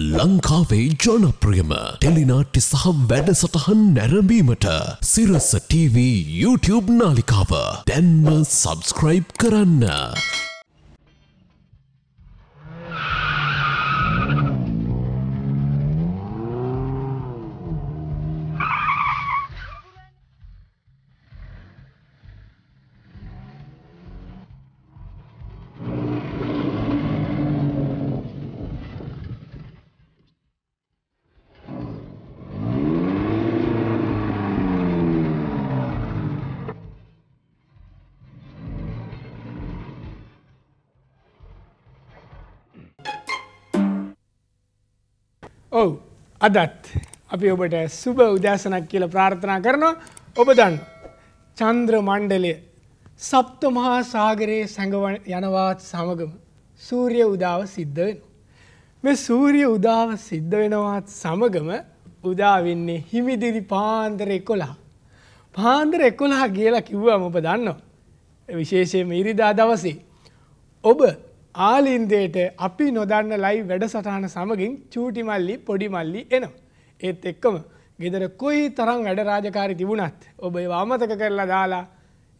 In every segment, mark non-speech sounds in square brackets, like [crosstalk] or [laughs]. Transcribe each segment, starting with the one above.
ලංකාවේ ජනප්‍රියම ටෙලිනාට්‍ය සහ වැඩසටහන් නැරඹීමට සිරස TV YouTube නාලිකාව දැන්ම සබස්ක්‍රයිබ් කරන්න. අදත් අපි ඔබට සුබ උදෑසනක් කියල ප්‍රාර්ථනා කරනවා ඔබ දන්න. චන්ද්‍ර මණ්ඩලය සප්ත මහා සාගරයේ සැඟව යනවාත් සමගම සූරිය උදාව සිද්ධ වෙන. මේ සූරිය උදාව සිද්ධ වෙනවාත් සමගම උදාවෙන්නේ හිමිදිරි පාන්දර එකොලා. පාන්දර එකොලා කියලා කිව්වා ඔබ දන්නවා. විශේෂයම ඉරිදා දවසේ. ඔබ ආලින්දයට අපි නොදන්න ලයි වැඩසටහන සමගින් චූටි මල්ලි පොඩි මල්ලි එනවා. ඒත් එක්කම ගෙදර කොයි තරම් වැඩ රාජකාරි තිබුණත් ඔබ ඒවා අමතක කරලා දාලා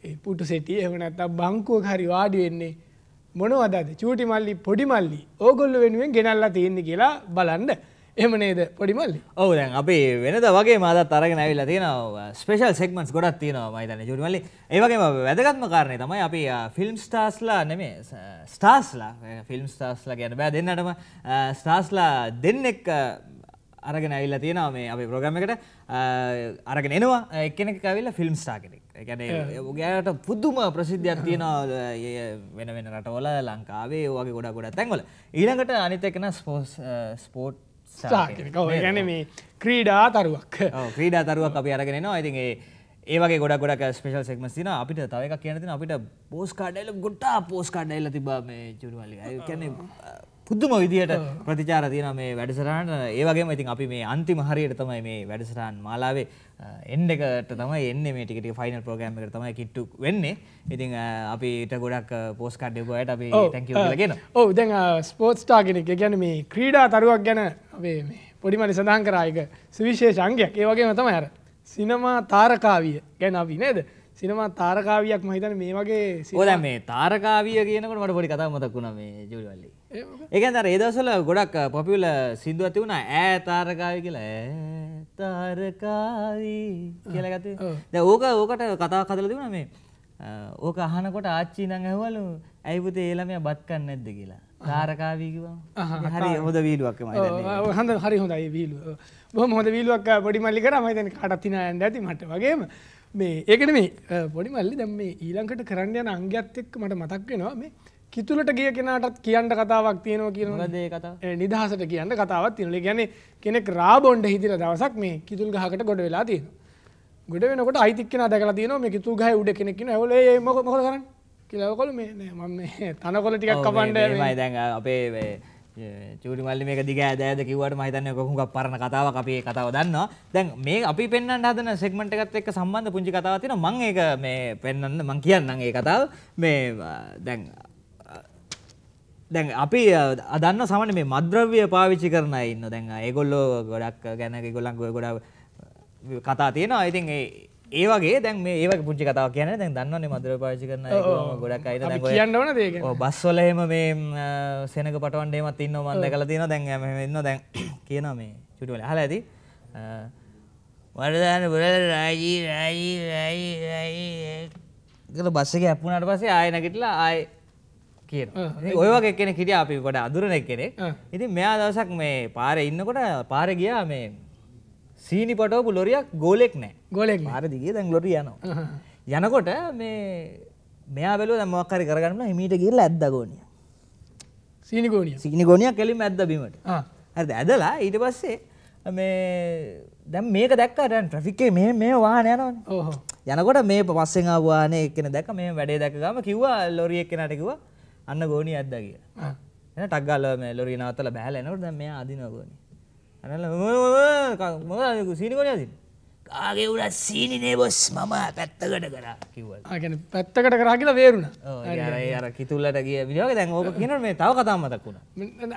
ඒ පුටු සෙටි එහෙම නැත්නම් බංකුවක හරි වාඩි වෙන්නේ මොනවද අද චූටි මල්ලි පොඩි මල්ලි ඕගොල්ලෝ වෙනුවෙන් ගෙනල්ලා තියෙන්නේ කියලා බලන්න. එම නේද පොඩිමල්ලි ඔව දැන් අපි වෙනද වගේ මාදත් අරගෙන ඇවිල්ලා තියෙනවා ස්පේෂල් සෙක්මන්ස් ගොඩක් තියෙනවා මම හිතන්නේ ජොරිමල්ලි ඒ වගේම වැදගත්ම කාරණේ තමයි අපි ෆිල්ම් ස්ටාර්ස්ලා නෙමෙයි ස්ටාර්ස්ලා ෆිල්ම් ස්ටාර්ස්ලා කියන්න බෑ දෙන්නටම ස්ටාර්ස්ලා දෙන්නෙක් අරගෙන ඇවිල්ලා තියෙනවා මේ අපේ ප්‍රෝග්‍රෑම් එකට අරගෙන එනවා එක්කෙනෙක් ඇවිල්ලා ෆිල්ම් ස්ටාර් කෙනෙක් ඒ කියන්නේ ඔයාලට පුදුම ප්‍රසිද්ධියක් තියෙනවා වෙන වෙන රටවල ලංකාවේ ඒ වගේ ගොඩක් ගොඩක් තැන්වල ඊළඟට අනිත් එක න ස්පෝර්ට්ස් ස්පෝර්ට් ගැන මේ ක්‍රීඩා තරුවක් ක්‍රීඩා තරුවක් අපි අරගෙනවා ඇතින්ගේ ඒවගේ ගොඩ ගොඩක් ස්පේෂල් සෙක්ම තින අපිට තවක කියනතින අපිට පෝස්කාඩ්ඩල ගොට්ටා පෝස්කාඩ්ඩයිල තිබා මේ චුරුවල්ලි කැන පුද්දුම විදිහට ප්‍රතිචාර තියෙන මේ වැඩසරහන් ඒවගේ ඉතින් අපි මේ අන්තිම හරියට තමයි මේ වැඩසරහන් මාලාවේ එන්ඩ එකට තමයි එන්න මේ ටිකට ෆයිනල් ප්‍රෝග්‍රම් එකට තමයි කිට්ටු වෙන්නේ ඉතින් අපිට ගොඩක් පෝස් කඩ්ඩයක අයට අපි තැකිගෙන ඕ දැන් ස්පෝට්ස් ටාගෙනෙක් ගැන මේ ක්‍රීඩා තරුවක් ගැන අපේ පොඩිමට සඳහන් කරායක සුවිශේෂ අංගයක් ඒ වගේම තමයි අර සිනමා තාරකාවිය ගැන අපි නේද සිනමා තාරකාවියක් මහිතන මේ වගේ සිෝද මේ තාරකාවිය කියනකට මට පොඩි කතා මතක් වුණ මේ ජුල්වල්ලේ ඒකන් අර ඒ දවස්වල ගොඩක් පොපියුල සින්දුව ඇති වුණා ඈ තාරකාවි කියලා ඈ තාරකාවි කියලා ගත්තේ. දැන් ඕක ඕකට කතාවක් හදලා තිබුණා මේ ඕක අහනකොට ආච්චි නං ඇහුවලු ඇයි පුතේ ඒ ළමයා බත් කන්නේ නැද්ද කියලා. තාරකාවී කිව්වම හරි හොඳ වීලුවක් මම දැන්. හොඳ හරි හොඳයි වීලුව. බොහොම හොඳ වීලුවක් පොඩි මල්ලි කරා මම හිතන්නේ කාටත් hina යන්න ඇති මට වගේම මේ ඒකනේ මේ පොඩි මල්ලි දැන් මේ ඊළඟට කරන්න යන අංගයත් එක්ක මට මතක් වෙනවා මේ කිතුලට ගිය කෙනටත් කියන්න කතාවක් තියෙනවා කියනවා දේ කතා නිදහසට කියන්න කතාවත් තියෙනල ගැන කෙනෙක් රාබොන්ඩ හිතිල දවසක් මේ කිතුල් ගහකට ගොඩ වෙලා තියෙන ගොඩ වෙනකොට අයිතික්කෙන දැකලා තියෙනවා මේ කිතුල් ගහ උඩ කෙනෙක්න ඇවල මොක මොකද කරන්න කියලවකොල [laughs] මේ මම තනකොල ටිකක් කපන්ඩ දැන් අපේ චූරි මල්ලි මේක දිග ඇදෑද කිවට මහිතන්න කොහුක් පරණ කතාව අපේ කතාව දන්නවා දැන් මේ අපි පෙන්න්න හදන සෙක්මට එකත් එක් සම්බන්ධ පුංචි කතාවතින මං ඒක මේ පෙන්න්න මං කියන්න ඒ කතාව මේ දැන් දැන් අපි අදන්න සමන මේ මද්‍රව්‍ය පාවිච්චි කරන ඉන්න දැන් ඒගොල්ලෝ ගොඩක් ගැන ගොලන් ගොය ගොඩා කතා තියෙන ඉතින් ඒ වගේ දැන් මේ ඒක පුංචි කතාව කියන දැන් දන්නන්නේ මද්‍රව පාවිච්චි කරන ගොඩක් අයිද කියන්නවන දේ බස්වලහෙම මේ සෙනක පටවන්ඩේමත් ඉන්න මන්ද කල තියෙන දැන් ඉන්න දැන් [clears throat] කියන මේ චුටුවල හල ඇති වරදාන බොල රාජී රාජී රාජී රාජී බස්සක ඇප්පුුණට පසේ ආයනකිටලා ආයි කියන ඔය වගේ කෙනෙක් හිටියා අපි ගොඩ අඳුරන කෙනෙක්. ඉතින් මෙයා දවසක් මේ පාරේ ඉන්නකොට පාරේ ගියා මේ සීනි පටවපු ලොරියක් ගෝලෙක් නැහැ. ගෝලෙක් පාර දිගේ දැන් ලොරිය යනවා. යනකොට මේ මෙයා බැලුවා දැන් මොකක් හරි කරගන්න හිමීට ගිහලා ඇද්දා ගෝණිය. සීනි ගෝණිය. සීනි ගෝණියක් කෙලින්ම ඇද්දා බිමට. හරිද ඇදලා ඊට පස්සේ මේ දැන් මේක දැක්කා දැන් ට්‍රැෆික් එකේ මේ මේ වාහන යනවනේ. යනකොට මේ පස්සෙන් ආව වාහනේ එක්කෙනෙක් දැක්ක මේ වැඩේ දැක්ක ගාම කිව්වා ලොරිය එක්කෙනාට කිව්වා අන්න ගෝනි ඇද්ද කියලා. එන ටක් ගාලා මේ ලොරිය නවත්තලා බහැලා එනකොට දැන් මෙයා අදිනවා ගෝනි. අනල මොකද සීනි ගෝනි අදින්නේ? කාගේ උඩ සීනි නේ බොස් මම පැත්තකට කරා කිව්වා. ආ කියන්නේ පැත්තකට කරා කියලා වේරුණා. ඔව් අර කිතුල්ලට ගිය විදිහක දැන් ඕක කියනකොට මේ තව කතාවක් මතක් වුණා.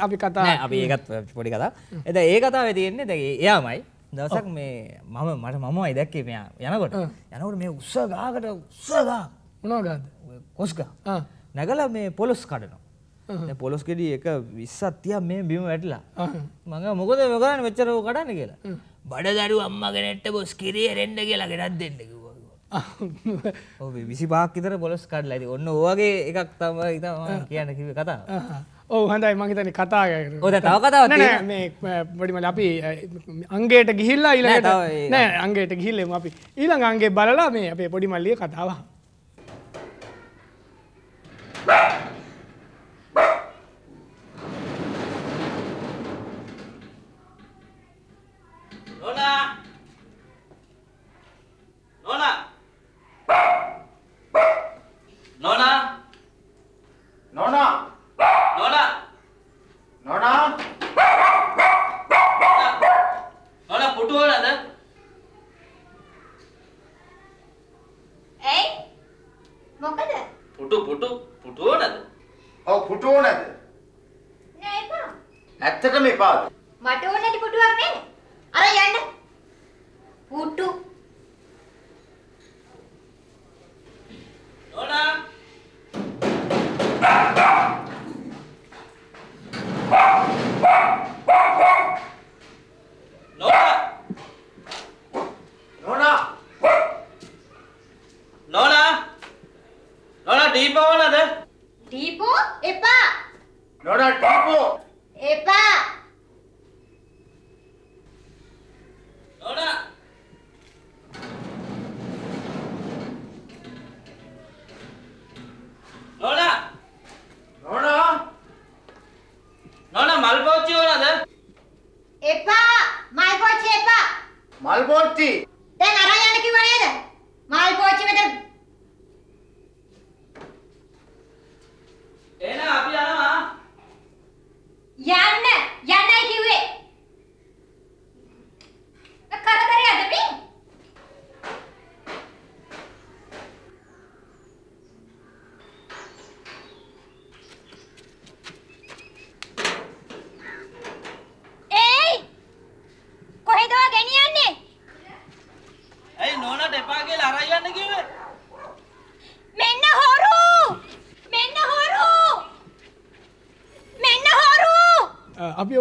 අපි කතා නෑ අපි ඒකත් පොඩි කතාවක්. එතන ඒ කතාවේ තියෙන්නේ දැන් එයාමයි දවසක් මේ මම මට මමයි දැක්කේ මෙයා යනකොට. යනකොට මේ උස්ස ගාකට උස්ස ගා මොනවා ගාද? කොස් ගා. ආ නැගලා මේ පොලොස් කඩනවා. දැන් පොලොස් ගෙඩි එක 20ක් 30ක් මේ බිම වැටිලා. මම මොකද මේ කරන්නේ මෙච්චර ඔය කඩන්නේ කියලා. බඩදරු අම්මා කෙනෙක්ට බොස් කිරිය රෙන්න කියලා ගෙනත් දෙන්න කිව්වා. [laughs] ඔව් 25ක් විතර පොලොස් කඩලා ඉතින් ඔන්න ඔයගේ එකක් තමයි ඉතින් කියන්න කිව්වේ කතාව. ඔව හඳයි මගේ තනි කතා ඔද තව කතාව බඩිමල අපි අංගේට ගිහිල්ලා ඉල නෑ අංගේට ගිහිල්ලෙම අපි ඊළඟ අන්ගේ බලලා මේ අපේ පොඩි මල්ලිය කතාවා No, no.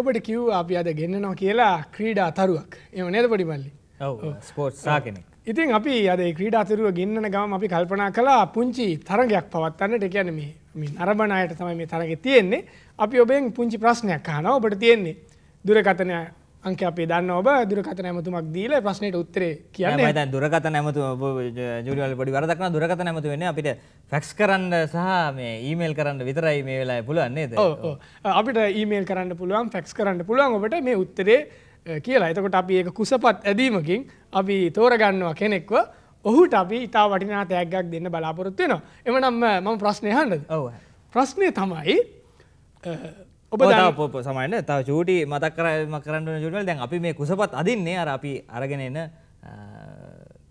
ඔබට කිව් අපි අද ගෙන්න්නනවා කියලා ක්‍රීඩා අතරුවක් එම නේද පොඩිමල්ලි ස්පෝට් සාකෙනෙක් ඉතින් අපි අද ක්‍රීඩ අතුරුව ගන්න ගම අපි කල්පනා කලා පුංචි තරගයක් පවත්වන්නට කියන මේ නරබණ අයට තමයි මේ තරග තියෙන්නේ අපි ඔබෙන් පුංචි ප්‍රශ්නයක් හන ඔබට තියෙන්නේ දුරකතනය අංක අපේ දන්න ඔබ දුරකත නැමතුමක් දීල ප්‍රශ්නයට උත්තරේ කියන්න ත දුරකත නැමතු ජුලිවල පොඩි වරදක්න දුරකත නැමතු වෙන අපිට ෆැක්ස් කරන්න සහ මේ ඊමේල් කරන්න විතරයි මේ වෙලා පුළුවන්න්නේ අපිට ඊමේල් කරන්න පුළුවන් ෆැක්ස් කරන්න පුළුවන් ඔබට මේ උත්තරේ කියලා එතකොට අපි ඒක කුසපත් ඇදීමකින් අපි තෝරගන්නවා කෙනෙක්ව ඔහුට අපි ඉතා වටිනා තෑගක් දෙන්න බලාපොරොත්වෙනවා එමනම් මම ප්‍රශ්නය හන්ඩ ඔව ප්‍රශ්නය තමයි ඔබ සමයින්න තව චූටි මතක් කරම කරන්න චුටල් දැන් අපි මේ කුසපත් අදින්නේ අර අපි අරගෙන එන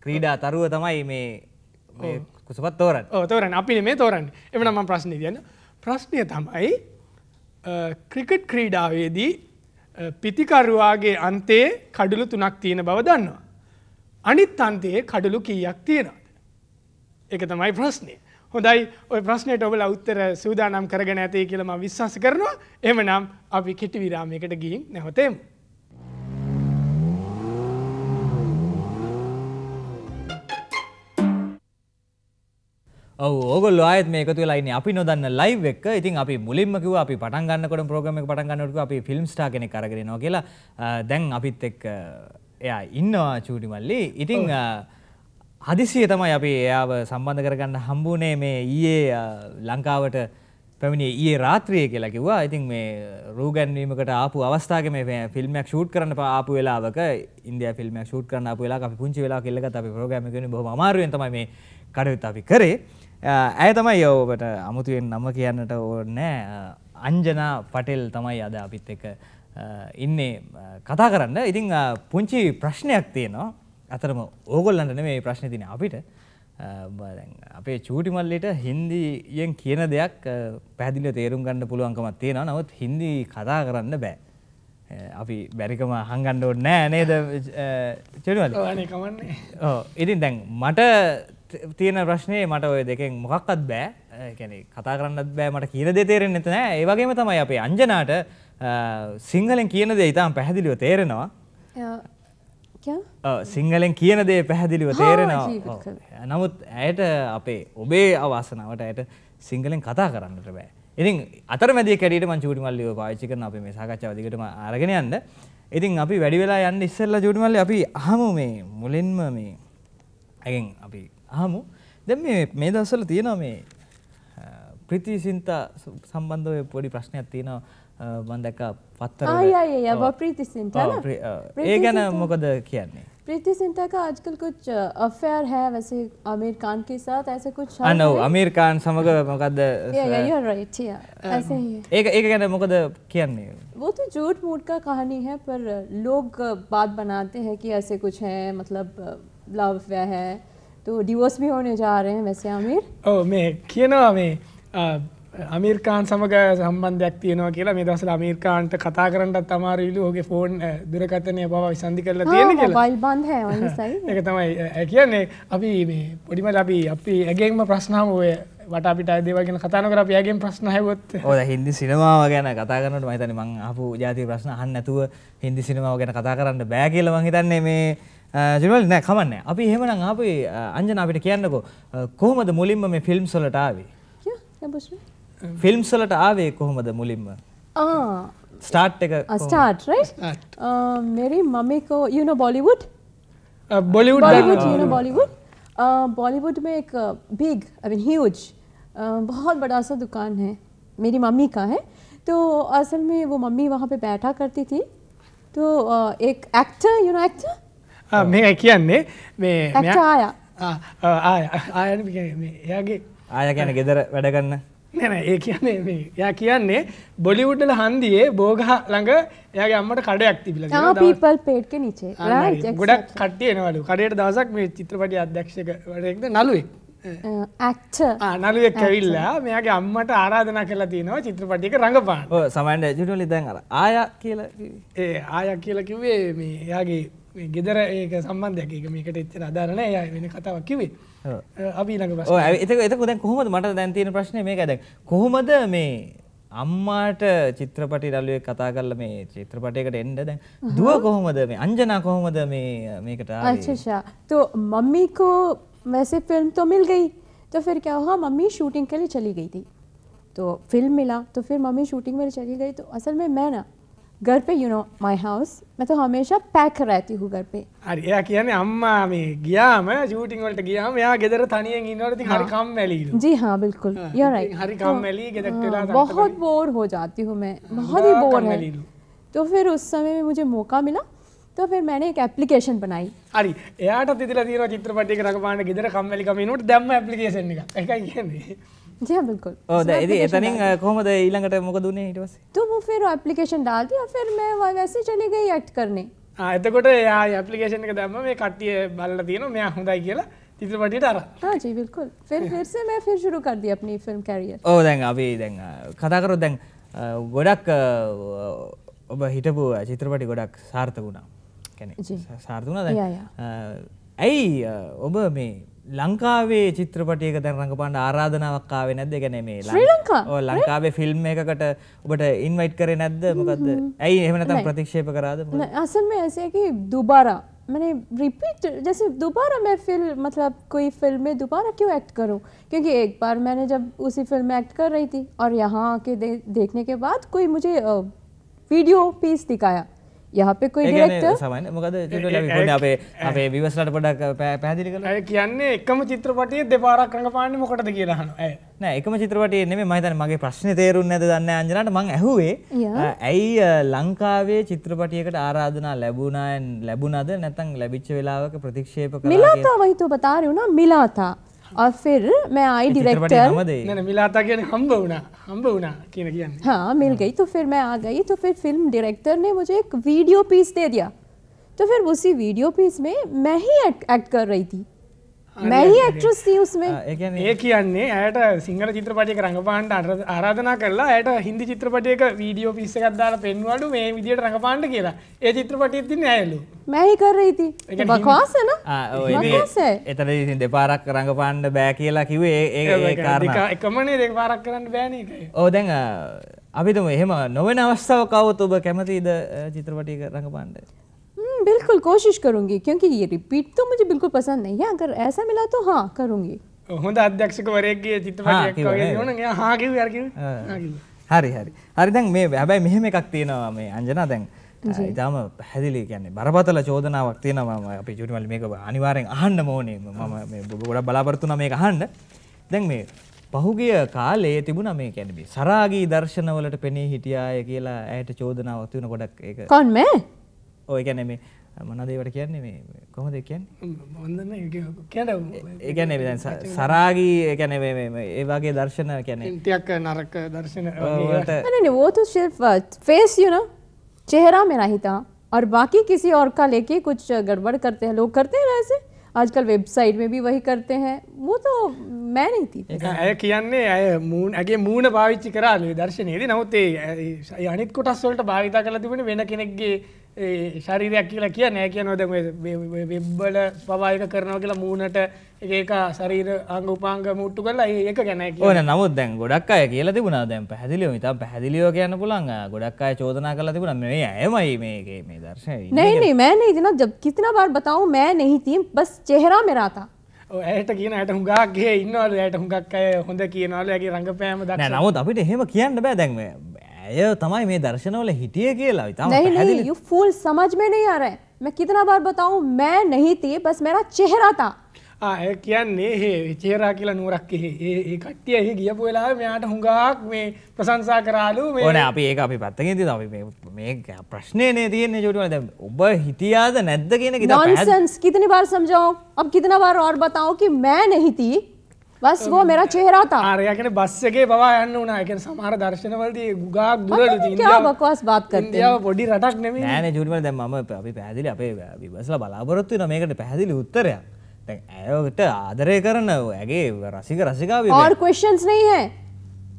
ක්‍රීඩා තරුව තමයි මේ කුසපත් තෝරන් තෝරන් අපි මේ තෝරන් එමනම ප්‍රශ්නය තියන්න ප්‍රශ්නය තමයි ක්‍රිකට් ක්‍රීඩාවේදී පිතිකරුවාගේ අන්තේ කඩුළු තුනක් තියෙන බව දන්නවා. අනිත් අන්තයේ කඩුළු කීයක් තියෙනද. එක තමයි ප්‍රශ්නය. හොඳයි ඔය ප්‍රශ්නයට ඔබලා උත්තර සූදානම් කරගෙන ඇතේ කියලා මම විශ්වාස කරනවා. එහෙමනම් අපි කෙටි විරාමයකට ගිහින් නැවතෙමු. ඔව ඔගොල්ල අයත් මේ එකතු වෙලා ඉන්නේ අපි නොදන්න ලයිව් එක. ඉතින් අපි මුලින්ම කිව්වා අපි පටන් ගන්නකොට ප්‍රෝග්‍රෑම් එක පටන් ගන්නකොට අපි ෆිල්ම් ස්ටාර් කෙනෙක් අරගෙන එනවා කියලා. දැන් අපිත් එක්ක එයා ඉන්නවා චූටි මල්ලි. ඉතින් හදිසිය තමයි අපි එයාව සම්බන්ධ කරගන්න හම්බුනේ මේ ඊයේ ලංකාවට පැමිණි ඊයේ රාත්‍රියේ කියලා කිව්වා. ඉතින් මේ රූගන්වීමකට ආපු අවස්ථාවේ මේ ෆිල්ම් එකක් ෂූට් කරන්න ආපු වෙලාවක ඉන්දියා ෆිල්ම් එකක් ෂූට් කරන්න ආපු වෙලාවක අපි පුංචි වෙලාවක ඉල්ලගත්ත අපි ප්‍රෝග්‍රෑම් එකේ බොහොම අමාරුවෙන් තමයි මේ කටයුතු අපි කරේ. ඇය තමයි ඔබට අමුතුවෙන් නම කියන්නට ඕනේ අංජනා පටෙල් තමයි අද අපිත් එක්ක ඉන්නේ කතා කරන්න. ඉතින් පුංචි ප්‍රශ්නයක් තියෙනවා. ඇතරම ඕගොල්ලන්ට මේ ප්‍රශ්න තින අපිට අපේ චූටිමල්ලට හින්දියෙන් කියන දෙයක් පැදිල තේරුම් ගන්න පුළුවන්කමත් තියෙන නවත් හින්දි කතා කරන්න බෑ. අපි බැරිකම හංගණ්ඩෝ නෑ නේද චඩිවල ඉතින් දැන් මට තියෙන ප්‍රශ්නය මට ඔය දෙකෙන් මොකක්කත් බෑ කැනෙ කතා කරන්නත් බෑ මට කියන දෙතේරෙන් එත නෑ ඒවගේම තමයි අපේ අංජනාට සිංහලෙන් කියන දේ ඉතාම් පැහැදිලිව තේරෙනවා සිංහලෙන් කියන දේ පැහැදිලිව තේරෙනවා නමුත් ඇයට අපේ ඔබේ අවාසනාවට ඇයට සිංහලෙන් කතා කරන්නට බෑ ඉතින් අතර මැදි කැඩට මංචුටි මල්ලිව පාච්චි කරන අප මේ සාකච්ඡාව දිගටම අරගෙන යන්න ඉතින් අපි වැඩි වෙලා යන්න ඉස්සෙල්ලා ජුටිමල්ලි අපි අහමු මේ මුලින්ම මේ ඇගෙන් අපි අහමු දැන් මේ මේ දවස්වල තියෙනවා මේ ප්‍රීති සින්තා සම්බන්ධව පොඩි ප්‍රශ්නයක් තියෙනවා सिंटा प्रीति सिंटा का आजकल कुछ अफेयर है वैसे आमिर खान के साथ ऐसे कुछ आई नो आमिर खान समग्र या या यू आर राइट या ऐसे ही एक वो तो झूठ मूठ का कहानी है पर लोग बात बनाते हैं कि ऐसे कुछ है मतलब लव अफेयर है तो डिवोर्स भी होने जा रहे हैं वैसे आमिर मैं මේ කියනවා මේ අමීර්කාන් සමඟ සම්බන්ධයක් තියෙනවා කියලා මේ දසල අමීර්කාන්ට කතා කරන්නත් තමාරවිලු හගේ ෆෝන් දුරකතනය බව විසන්ධි කරලා තියෙන එක [laughs] තමයි කියන්නේ අපි පොඩිමට අපි අපි ඇගේම ප්‍රශ්නාව ඔය වට අපිට අදවගෙන කතන කර අපයාගෙන් ප්‍රශ්න හැවොත් ඕද හින්දි සිනමාව ගැන කතා කරනට මතන මං අපපු ජාති ප්‍රශ්න අහන්න ඇතුව හින්දි සිනමාව ගැන කතා කරන්න බෑ කියල මහිතන්නේ මේ ජිනවල් නෑ කමන්න අපි හෙමනම් අපි අංජන අපිට කියන්නකෝ කොහොමද මුලින්ම මේ ෆිල්ම් සොලටාවේ फिल्म సెలట ఆవే කොහොමද මුලින්ම ආ స్టార్ట్ එක స్టార్ట్ రైట్ वेरी मम्मी કો you know ูด ูด you know ูด ูด મે એક બિગ आई मीन ह्यूज બહોત બડા સા દુકાન હે મેરી મમી કા હે તો असल મે વો મમી વહા પે બેઠા કરતી થી તો એક एक्टर યુ નો एक्टर મે કીયાને મે મે આયા આ આયા આની બિગેનિંગ મે ಯಾગે આયા કેને ગેદર වැඩ ගන්න නැන ඒ කියන්නේ මේ යා කියන්නේ බොලිවුඩ්ඩල හන්දියේ බෝගහ ළඟ එයාගේ අම්මට කඩයක් තිබිල පීපල් පේට්ක නිචේ ගොඩක් කට්ටියනවලු කඩයට දවසක් මේ චිත්‍රපටි අධ්‍යක්ෂක වරෙක්ද නලුවෙක් ඇක්ට නලුවෙක් ඇවිල්ලා මෙයාගේ අම්මට ආරාධන කලා තියනවා චිත්‍රපටික රඟපාන සමන්ට ඇජුටලි දැන් අර ආය කියල ඒ ආය කියල කිවේ මේ යාගේ ගෙදර ඒක සම්බන්ධයක් එක මේකට එච්චර අදාරන ය වෙන කතාවක් කිවේ ඇතක එතකොද කොහොමද මට දැන්තින ප්‍රශ්න මේ ඇද කොහොමද මේ අම්මාට චිත්‍රපටි රල්ලුවේ කතා කරල මේ චිත්‍රපටයකට එන්ඩ දැන් දුව කොහොමද මේ අංජනා කොහොමද මේ මේකට අශෂා तो मम्मी को वैसे फिल्म तो मिल गई तो फिर क्या हुआ मम्मी शूटिंग के लिए चली गई थी तो फिल्म मिला तो फिर मम्मी शूटिंग में चली गई तो असल में मैं ना घर पे यू नो माय हाउस मैं तो हमेशा पैक रहती हूँ घर पे अरे या किया ने अम्मा में गया मैं शूटिंग वाले गया हम यहाँ गेदर थानी है इनोर थी तो हर हाँ। काम में ली जी हाँ बिल्कुल यू आर राइट हर काम तो, में ली गेदर टेला हाँ, बहुत बोर हो जाती हूँ मैं हाँ, बहुत ही बोर है तो फिर उस समय में मुझे मौका मिला तो फिर मैंने एक एप्लीकेशन बनाई अरे यार तो तिथि तीनों चित्रपट रखवाने गिदर काम में ली कमी नोट दम एप्लीकेशन निकाल क्या नहीं ජයබිල්කුල් එතනින් කොහොමද ඊළඟට මොක දුන්නේ හිටවස තුම ෆිර ඇපලිකේෂන් ඩාල්ති ෆිර මේ වවැසි චලි ගයි ඇට් කරනේ එතකොට එයා ඇපලිකේෂන් එක දැම්ම මේ කට්ටිය බලලා තියෙනවා මෙයා හොඳයි කියලා චිත්‍රපටියට අර හා ජී බිල්කුල් ෆිර ෆිර से मैं फिर शुरू कर दी अपनी फिल्म कैरियर ඔව් දැන් අපි දැන් කතා කරොත් දැන් ගොඩක් ඔබ හිටපු චිත්‍රපටි ගොඩක් සාර්ථක වුණා කියන්නේ සාර්ථක වුණා දැන් ඇයි ඔබ මේ ලංකාවේ චිත්‍රපටයක දැන් රඟපාන්න ආරාධනාවක් ආවේ में ऐसे कि मैंने रिपीट जैसे दोबारा मैं फिल्म मतलब कोई फिल्म में दोबारा क्यों एक्ट करूं क्योंकि एक बार मैंने जब उसी फिल्म में एक्ट कर रही थी और यहाँ आके दे, देखने के बाद कोई मुझे वीडियो पीस दिखाया යහපෙකු සමන්න මොකද අපේ අපේ විවසලට පොඩක් පැදිලි කළ කියන්නේ එකම චිත්‍රපටිය දෙපාරක් රඟ පාන්න මොකටද කියලාහන නෑ එකම චිත්‍රපටය නෙම මහිතන මගේ ප්‍රශ්න තේරුන් ඇද දන්න අන්ජනට මං ඇහුවේ ඇයි ලංකාවේ චිත්‍රපටියකට ආරාධනා ලැබුණයන් ලැබුණද නැතන් ලැබිච්ච වෙලාවක ප්‍රතික්ෂේප මිලාතා වහිතෝපතාරය වුණා මිලාතා और फिर मैं आई डायरेक्टर मिला था हाँ मिल हाँ। गई तो फिर मैं आ गई तो फिर फिल्म डायरेक्टर ने मुझे एक वीडियो पीस दे दिया तो फिर उसी वीडियो पीस में मैं ही एक्ट कर रही थी ඒ කියන්නේ ඇයට සිංහල චිත්‍රපටයක රඟපාන්ට අර ආරාධනා කරලා ඇයට හින්දි චිත්‍රපටයක වීඩියෝ පිස්සකත්දාට පෙන්වලු මේ විදිට රඟපාන්ට කියලා ඒ චිත්‍රපටය තින්න ඇයලු මැහි කර ඉති බකාසන එතන ඉතින් දෙපාරක් රඟපාන්ඩ බෑ කියලා කිවේ ඒ එකමනේ දෙපාරක් කරන්න බෑන ඕ දැන් අපිතුම එහෙම නොවෙන අවස්ථාව කවත් ඔබ කැමතිද චිත්‍රපටයක රඟපාන්ඩ बिल्कुल कोशिश करूंगी क्योंकि ये रिपीट तो मुझे बिल्कुल पसंद नहीं है अगर ऐसा मिला तो हाँ करूंगी හොඳ අධ්‍යක්ෂකවරයගේ චිත්තපටයක් හාකිව හරි හරි හරි දැන් මේ හැබැයි මෙහෙම එකක් තියෙනවා මේ අංජනා දැන් ඉතාම පැහැදිලි කියන්නේ බරපතල චෝදනාවක් තියෙනවා මම අපි ජුරිමල් මේක අනිවාර්යෙන් අහන්න ඕනේ මම මේ ගොඩක් බලාපොරොත්තු වුණා මේක අහන්න දැන් මේ පහුගිය කාලේ තිබුණා මේ කියන්නේ මේ සරාගී දර්ශනවලට පෙනී හිටියාය කියලා ඇයට චෝදනාවක් තියෙන ගොඩක් ඒක කොන් මේ ઓ એટલે મે મના દેવડા කියන්නේ મે કોમદે කියන්නේ મને એ કે કે એટલે એ એટલે મે સરાગી એટલે મે મે એવાગે દર્શન એટલે સંતિયક નરક દર્શન એટલે એટલે ઓટો સેફ ફેસ યુ નો ચહેરો મે રહી તા আর બાકી kisi aur ka leke kuch gadbad karte hai log karte rahe se aajkal website me bhi wahi karte hai wo to main nahi thi એટલે એ කියන්නේ એ મૂન એગે મૂન પાવિચ્ચી કરાલે દર્શની એટલે નહોતે આ અનિતકોટાસ වලට બાહિતા કરી દેવું ને වෙන කෙනෙක්ගේ ශරීරයක් කියලා කිය නෑ කිය නොද වෙබ්බල පවායක කරනව කියලා මූුණට ඒක සරීර අංගුපාංග මුට්ටු කලා ඒක ගැන ඕන නමුත් දැන් ගොඩක් අය කියල තිබුණා දැන් පැදිලිව ඉතා පැදිලියෝ කියන්න පුළන් ගොඩක් අය චෝදනා කලා තිබුණ මේ ඇමයි මේගේ මේ දර්ශ නෑනේ මෑ නහි දින ජබ කිතන බාර බතාව මෑ නහිතින් බස් චෙහරා මෙරාතා ඇයට කියන ඇයට හුඟක්ගේ ඉන්නවල ඇයට හුඟක් අය හොඳ කියනවල ඇගේ රඟපෑම දන්න නමුත් අපිට හෙම කියන්න බෑ දැන්වේ એય તમે મે દર્શન වල હિતિયે કેલા વિતા હું હેલી નહી યુ ફૂલ સમજ મે નહી આરાહ મે કિતના બાર બતાઉં મે નહી થી બસ મેરા ચહેરા તા આ હે ક્યાને હે ચહેરા કીલા નૂરક હે હે હે કટિયા હે ગિયા પૂલા હે મેયાટ હુગાક મે પ્રશંસા કરાલુ ઓ ના અપી એક અપી પતગે દી તા અપી મે મે પ્રશ્ને ને દીને છોટી વાલે દબ ઓ હિતિયા દ નેદ દે કે ને કિતના નૉન્સન્સ કિતની બાર સમજાઉં અભી કિતના બાર ઓર બતાઉં કી મે નહી થી බස් බෝ මෙර චේරාතා ආරයකන බස්සගේ පවා යන්න වනා එකන සමහර දර්ශනවලදී ගුගක් දුරට බකවස් බාත් කරියාව පොඩි රටක් නෙම ෑන ජුරිම දැ ම අපි පැදිලි අපේ විබසල බලාපොරොත්තු න මේකට පැදිලි උත්තරය ඇයෝට ආදරය කරන ඇගේ රසික රසිකාව ක්ෂන්ස් නයිහ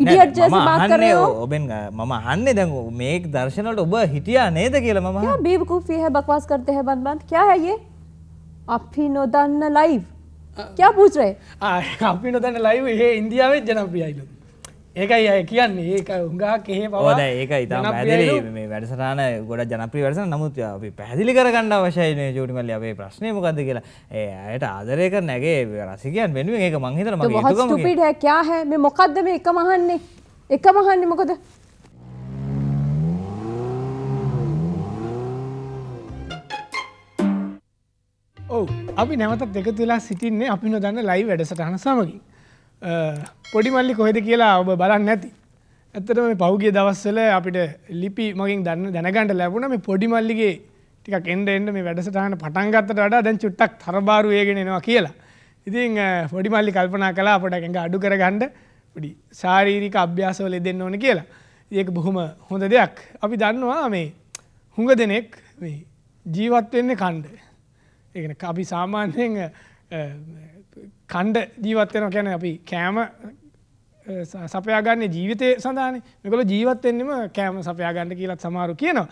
ඉඩියට බාත් කරයෝ ඔබෙන් මම හන්න දැන් මේක් දර්ශනට ඔබ හිටියා නේද කියල ම බීවකු ෆිහ බක්වාස් කරතය බන්බන්ත් කියයා ඇයේ අපි නොදන්න ලයිව් क्या पूछ रहे आप නොදන්න ලයිව ඒ ඉන්දියාවේ ජනපියයිලු ඒකයි අය කියන්නේ ඒක උඟා කෙහෙ පවද ඒක ඉතාම පැදිලි මේ වැඩසටාන ගොඩ ජනප්‍රී වැඩසන නමුත් අපි පැදිලි කරගන්න අවශ්‍යයනය ජෝටිමල්ල අපේ ප්‍රශ්නය මොකක්ද කියලා ඒ අයට ආදරයක නැගේ රසිකයන් වෙනුවෙන් ඒක මංහිතර මගේ ක්යා හැ මේ මොකක්ද මේ එක මහන්නේ එක මහන්නේ මොකද ඔවු අපි නැවතත් එකතු වෙලා සිටින්නේ අපි නොදන්න ලයි වැඩසටහන සමගින්. පොඩි මල්ලි කොහෙද කියලා ඔබ බලන්න ඇති. ඇත්තට මේ පෞගිය දවස්වල අපිට ලිපි මගින් දන්න දැනගන්නට ලැබුණා මේ පොඩි මල්ලිගේ ටිකක් එන්න එන්න මේ වැඩසටහන පටන් ගත්තට වඩා දැන් චුට්ටක් තරබාරු වේගෙන එනවා කියලා. ඉතින් පොඩි මල්ලි කල්පනා කළා අපට එකඟ අඩු කරගන්න පොඩි ශාරීරික අභ්‍යාසවල දෙන්න ඕන කියලා. ඒක බොහොම හොඳ දෙයක්. අපි දන්නවා මේ හුඟ දෙනෙක් මේ ජීවත් වෙන්නේ කණ්ඩේ ඒන අපි සාමාන්‍යයෙන් කණ්ඩ ජීවත්වෙන කැන අපි කෑම සපයාගන්න ජීවිතය සඳහන මෙකොළ ජීවත්වෙන්න්නම කෑම සපයාගන්න කියලත් සමාරු කියනවා.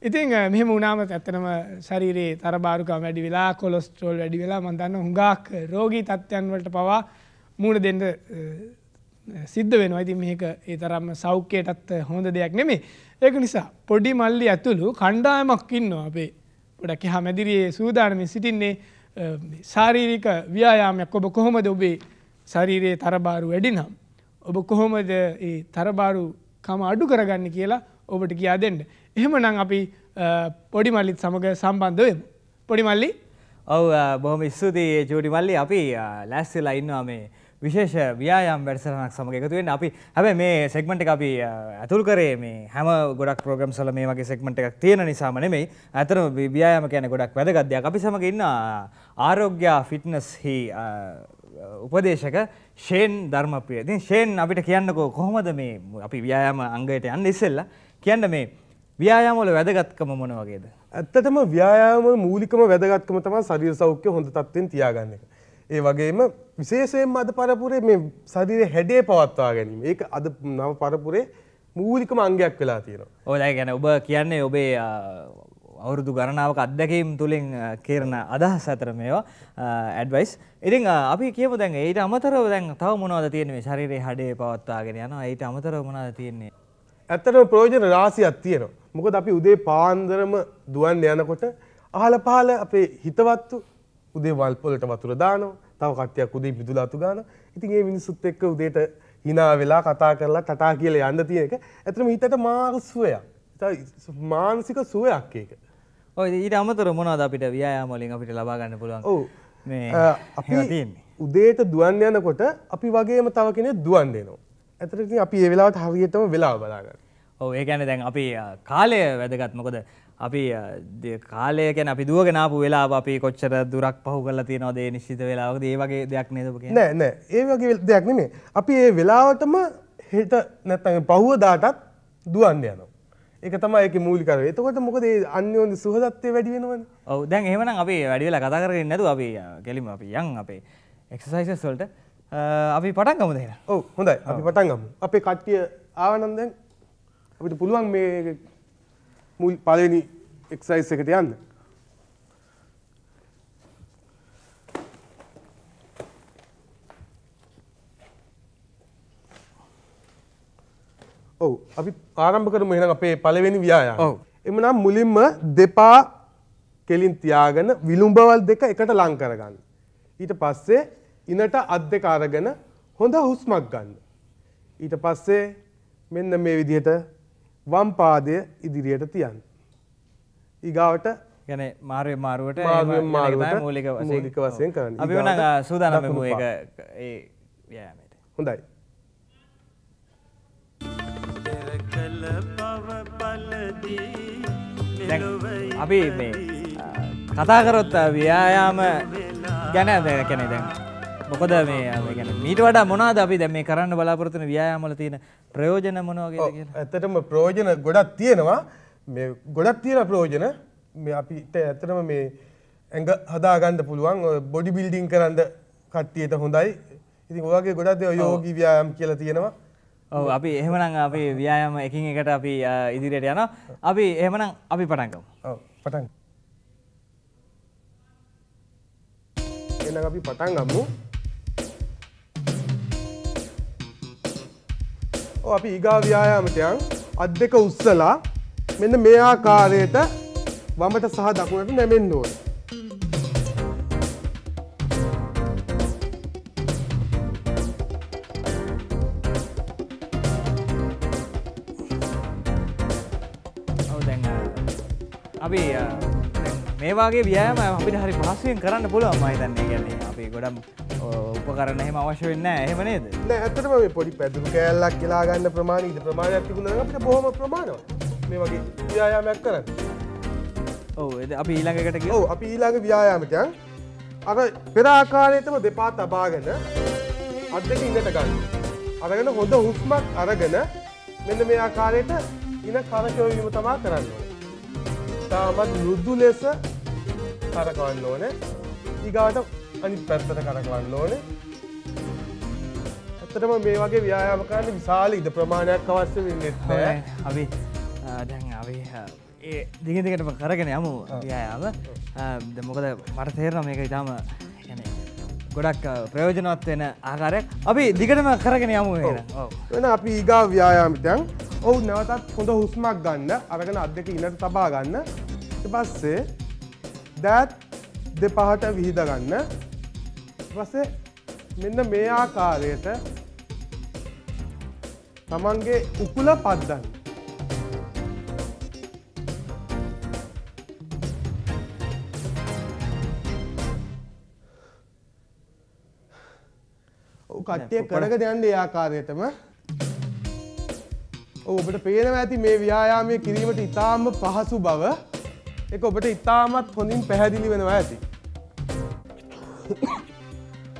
ඉතින් මෙහම උනාම ඇත්තනම ශරීරයේ තරබාරුකම වැඩි වෙලා කොලොස්ට්‍රෝල් වැඩි වෙලා මන්දන්න හුඟක් රෝගී තත්ත්යන් වලට පවා මූුණ දෙන්න සිද්ධ වෙනවා ඉතින් මේක ඒ තරම්ම සෞඛ්‍යයටත් හොඳ දෙයක් නෙමේ ඒක නිසා පොඩි මල්ලි ඇතුළු කණ්ඩායමක් ඉන්නවා අපේ ගොඩක් හැමදිරියේ සූදානමින් සිටින්නේ ශාරීරික ව්‍යායාමයක් ඔබ කොහොමද ඔබේ ශරීරයේ තරබාරු වැඩිනම් ඔබ කොහොමද ඒ තරබාරු කම අඩු කරගන්න කියලා ඔබට කියා දෙන්න. එහෙමනම් අපි පොඩි මල්ලිත් සමග සම්බන්ධ වෙමු. පොඩි මල්ලි ඔව් බොහොම ස්තුතියි ජෝඩි මල්ලි අපි ලෑස්තිලා ඉන්නවා මේ විශේෂ ව්‍යයාම් වැඩසටහනක් සමඟ එකතු වෙන්න අපි හැබැයි මේ සෙග්මන්ට් එක අපි ඇතුල් කරේ මේ හැම ගොඩක් ප්‍රෝග්‍රෑම්ස් වල මේ වගේ සෙග්මන්ට් එකක් තියෙන නිසාම නෙමෙයි. ඇත්තටම ව්‍යායාම කියන්නේ ගොඩක් වැදගත් දෙයක්. අපි සමග ඉන්න ආරෝග්‍ය ෆිට්නස් හි උපදේශක ෂේන් ධර්මප්‍රිය. ඉතින් ෂේන් අපිට කියන්නකෝ කොහොමද මේ අපි ව්‍යායාම අංගයට යන්න ඉස්සෙල්ලා කියන්න මේ ව්‍යායාම වල වැදගත්කම මොන වගේද? ඇත්තටම ව්‍යායාම මූලිකම වැදගත්කම තමයි ශරීර සෞඛ්‍ය හොඳ තත්ත්වෙන් තියාගන්න එක. ඒ වගේම විශේෂයෙන්ම අද පරපුරේ මේ ශරීරයේ හැඩය පවත්වා ගැනීම. ඒක අද නව පරපුරේ මූලිකම අංගයක් වෙලා තියෙනවා. ඔය දැන් කියන්නේ ඔබ කියන්නේ ඔබේ අවුරුදු ගණනාවක අත්දැකීම් තුළින් කරන අදහස් අතර මේවා ඇඩ්වයිස්. ඉතින් අපි කියමු දැන් ඊට අමතරව දැන් තව මොනවද තියෙන්නේ මේ ශරීරයේ හඩේ පවත්වාගෙන යනවා. ඊට අමතරව මොනවද තියෙන්නේ? ඇත්තටම ප්‍රයෝජන රාශියක් තියෙනවා. මොකද අපි උදේ පාන්දරම දුවන්න යනකොට අහල පහල අපේ හිතවත්තු උදේ වල්පොලට වතුර දානවා. තව කට්ටියක් උදේ මිදුලා අතු ගන්නවා. ඉතින් ඒ මිනිස්සුත් එක්ක උදේට hina වෙලා කතා කරලා ටටා කියලා යන්න තියෙන එක ඇත්තටම හිතට මාරු සුවයක්. මානසික සුවයක් ඒක. ඔය ඊට අමතර මොනවද අපිට ව්‍යායාම වලින් අපිට ලබා ගන්න පුළුවන්? ඔව්. මේ අපි තියෙන්නේ. උදේට දුවන් යනකොට අපි වගේම තව කෙනෙක් දුවන් දෙනවා. ඇත්තට ඉතින් අපි ඒ වෙලාවට හරියටම වෙලාව බලා ගන්න. ඔව් ඒ කියන්නේ දැන් අපි කාලය වැදගත් මොකද අපි කාලය ගැන අපි දුවගෙනාපු වෙලා අපි කොච්චර දුරක් පහු කල තියනවාදේ නිශ්ිත වෙලාවද ඒ වගේ දෙයක් නේදක නෑ නෑ ඒ වගේ දෙයක් නෙමේ අපි ඒ වෙලාවටම හෙට නැත්තගේ පහුවදාටත් දුවන්න යනවා එක තමයි ඒක මූලිකර එතකොට මොකද අන්‍යෝන්ද සුහදත්වය වැඩි වෙනවද ඔව් දැන් එහෙමනම් අපි වැඩි වෙලා කතා කරගෙන නැතුව අපි කෙලිම අපි යන් අපේ එක්සර්සයිසස් වලට අපි පටන් ගමු දෙන්න ඔව් හොඳයි අපි පටන් ගමු අපේ කට්ටිය ආවනම් දැන් අපිට පුළුවන් මේ මුල් පළවෙනි එක්සයිස් එකට යන්න. ඔව් අපි ආරම්භ කරමු එහෙනම් අපේ පළවෙනි ව්‍යායාම. ඔව්. එමනම් මුලින්ම දෙපා කෙලින් තියාගෙන විලුඹවල් දෙක එකට ලං කරගන්න. ඊට පස්සේ ඉනට අත් දෙක අරගෙන හොඳ හුස්මක් ගන්න. ඊට පස්සේ මෙන්න මේ විදිහට වම් පාදය ඉදිරියට තියන්න. ඊගාවට ගැන මාර්ය මාරුවට මූලික මූලික වසයෙන් කරන්න අපි වන සූදානම එක යෑමට හොඳයි. කල පව පලදී අපි මේ කතා කරොත් ව්‍යයාම ගැන දැකැනෙ දැන්. මොකද මේ ගැන මීට වඩා මොනාද අපි දැ මේ කරන්න බලාපොරත්තුන ව්‍යයාමල තියෙන ප්‍රයෝජන මොනවාගේ ඇතටම ප්‍රෝජන ගොඩක් තියෙනවා මේ ගොඩක් තියෙන ප්‍රෝජන මේ අපිට ඇතනම මේ ඇඟ හදාගන්න පුළුවන් බොඩි බිල්ඩිං කරන්න කට්ටියට හොඳයි ඉතින් ඔගේ ගොඩක් යෝගී ව්‍යයාම් කියලා තියෙනවා ඔව අපි එහෙමනම් අපි ව්‍යයාම එකින් එකට අපි ඉදිරියට යන අපි එහෙමනම් අපි පටන්ගම් පටන් එන්න අපි පටන් ගම්මු අපි ඊගා ව්‍යායාමටයන් අත් දෙක උස්සලා මෙන්න මේ ආකාරයට වමට සහ දකුණට නැමෙන්න ඕන. අපි මේ වගේ ව්‍යායාම අපිට හරි පහසුවෙන් කරන්න පුළුවන් මම හිතන්නේ. ඒ කියන්නේ අපි ගොඩක් උපකරන එහෙම අවශ්‍ය වෙන්න එහෙම නේද නෑ ඇත්තටම මේ පොඩි පැදුරු කෑල්ලක් කියලා ගන්න ප්‍රමාණය ඉද ප්‍රමාණයක් තිබුණා නම් අපිට බොහොම ප්‍රමාණවත් මේ වගේ ව්‍යායාමයක් කරන්න ඔව් අපි ඊළඟකට ගියා ඔව් අපි ඊළඟ ව්‍යායාමයට අර පෙර ආකාරයටම දෙපා තබාගෙන අත් දෙක ඉඳට ගන්න අරගෙන හොඳ හුස්මක් අරගෙන මෙන්න මේ ආකාරයට ඉන කරකවීම තමයි කරන්නේ තාමත් මෘදු ලෙස කරකවන්න ඕනේ ඊගාට අනිත් පැත්තට කරකවන්න ඕනේ. ඇත්තටම මේ වගේ ව්‍යායාම කරන්න විශාල ඉද ප්‍රමාණයක් අවශ්‍ය වෙන්නේ නැහැ. අපි දැන් අපි ඒ දිගින් දිගටම කරගෙන යමු ව්‍යායාම. දැන් මොකද මට තේරෙනවා මේක ඊටාම ගොඩක් ප්‍රයෝජනවත් වෙන ආකාරයක්. අපි දිගටම කරගෙන යමු කියලා. ඔව්. වෙන අපි ඊගා ව්‍යායාමයන් ඔව් නැවතත් හොඳ හුස්මක් ගන්න අරගෙන අත් දෙක ඉනට තබා ගන්න. ඊට පස්සේ දෑත් දෙපහට විහිද ගන්න. පස්සේ මෙන්න මේ ආකාරයට තමන්ගේ උකුල පද්දන්න. කට්ටිය කරග යන්න ඒ ආකාරයටම ඔබට පේනව ඇති මේ ව්‍යයාමය කිරීමට ඉතාම පහසු බව එක ඔබට ඉතාමත් හොඳින් පැහැදිලි වෙනවා ඇති.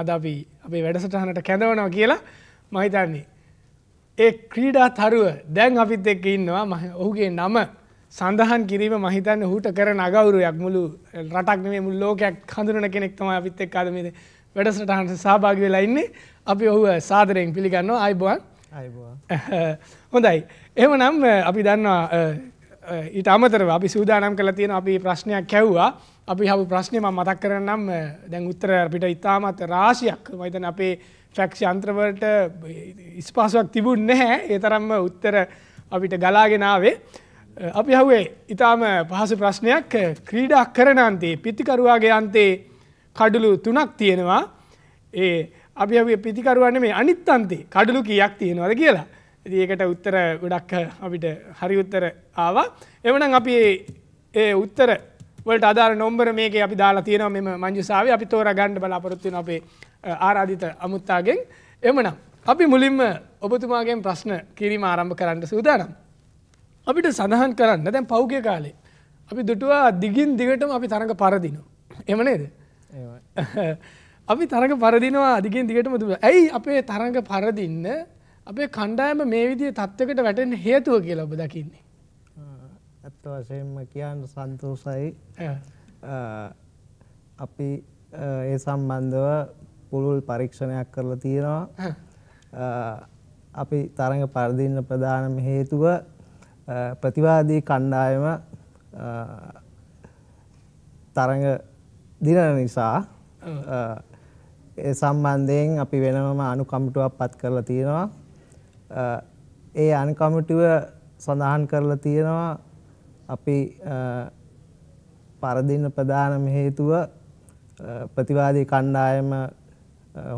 අද අපි අපේ වැඩසටහනට කැඳවනවා කියලා මහිතන්නේ. ඒ ක්‍රීඩා තරුව දැන් අපිත් එක්ක ඉන්නවා ඔහුගේ නම සඳහන් කිරීම මහිතන්න හුට කර නගවුරුයක් මුළු රටක් මේ මුල් ලෝකයක් හඳුරන කෙනෙක් තමයි අපිත් එක්ක අද මේ වැඩසටහනට සහභාගී වෙලා ඉන්නේ. අපි ඔහුව සාදරයෙන් පිළිගන්නවා අයබුවන්. [laughs] හොඳයි. එහෙමනම් අපි දන්නවා ඊට අමතරව අපි සූදානම් කළ තියෙන අපි ප්‍රශ්නයක් කැව්වා. අපි හපු ප්‍රශ්නය ම මතක් කරනම් දැන් උත්තර අපිට ඉතාමත් රාශියක් මයිතන අපේ ෆැක්ෂ යන්ත්‍රවලට ඉස්පාසුවක් තිබුන් නැහැ ඒතරම්ම උත්තර අපිට ගලාගෙනාවේ. අපි හවේ ඉතාම පහසු ප්‍රශ්නයක් ක්‍රීඩා කරනන්තේ පිතිකරුවාගේ අන්තේ කඩුලු තුනක් තියෙනවා ඒ අපි අපේ පිතිකරුවන්න මේ අනිත් අන්තේ කඩුලු කියක් තියෙනවද කියලා. ඒකට උත්තර ගොඩක් අපිට හරි උත්තර ආවා එවනම් අපි ඒ උත්තර වලට අදාර නොම්බර මේක අපි දාලා තියෙනවා මෙම මංජුසාාව අපි තෝර ගණ්ඩ බලාපොරොත්තුවන අපේ ආරාධිත අමුත්තාගෙන් එමනම්. අපි මුලින්ම ඔබතුමාගෙන් ප්‍රශ්න කිරීම ආරම්භ කරන්න සූදානම්. අපිට සඳහන් කරන්න දැන් පෞග කාලේ. අපි දුටවා දිගින් දිගටම අපි තරඟ පරදිනවා. එම නේද. [laughs] අපි තරඟ පරදිනවා අධිකින් දිගටම තුබ ඇයි අපේ තරඟ පරදින්න අපේ කණ්ඩායම මේ විදිය තත්වකට වැටෙන් හේතුව කියලා ඔබ දකින්නේ. ඇත්ත වශයෙන්ම කියන්න සන්තෝසයි අපි ඒ සම්බන්ධව පුළුල් පරීක්ෂණයක් කරලා තියෙනවා අපි තරඟ පරදින්න ප්‍රධානම හේතුව ප්‍රතිවාදී කණ්ඩායම තරඟ දිනන නිසා ඒ සම්බන්ධයෙන් අපි වෙනම අනුකමිටුවක් පත් කරලා තියෙනවා ඒ අනුකමිටුව සඳහන් කරලා තියෙනවා අපි පරදින්න ප්‍රධානම හේතුව ප්‍රතිවාදී කණ්ඩායම